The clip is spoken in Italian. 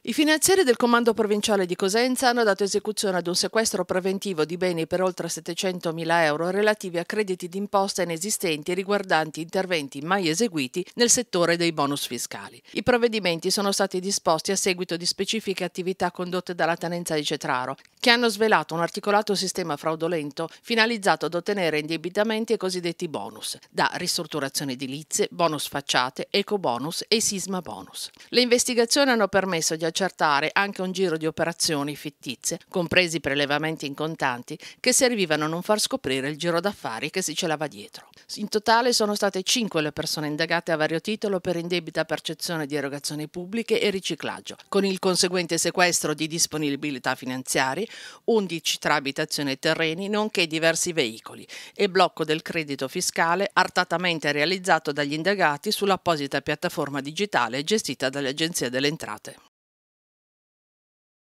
I finanzieri del Comando Provinciale di Cosenza hanno dato esecuzione ad un sequestro preventivo di beni per oltre 700.000 euro relativi a crediti d'imposta inesistenti riguardanti interventi mai eseguiti nel settore dei bonus fiscali. I provvedimenti sono stati disposti a seguito di specifiche attività condotte dalla Tenenza di Cetraro, che hanno svelato un articolato sistema fraudolento finalizzato ad ottenere indebitamenti e cosiddetti bonus, da ristrutturazione edilizie, bonus facciate, eco bonus e sisma bonus. Le investigazioni hanno permesso di accertare concertare anche un giro di operazioni fittizie, compresi prelevamenti in contanti, che servivano a non far scoprire il giro d'affari che si celava dietro. In totale sono state cinque le persone indagate a vario titolo per indebita percezione di erogazioni pubbliche e riciclaggio, con il conseguente sequestro di disponibilità finanziarie, 11 tra abitazioni e terreni, nonché diversi veicoli, e blocco del credito fiscale artatamente realizzato dagli indagati sull'apposita piattaforma digitale gestita dalle agenzie delle entrate.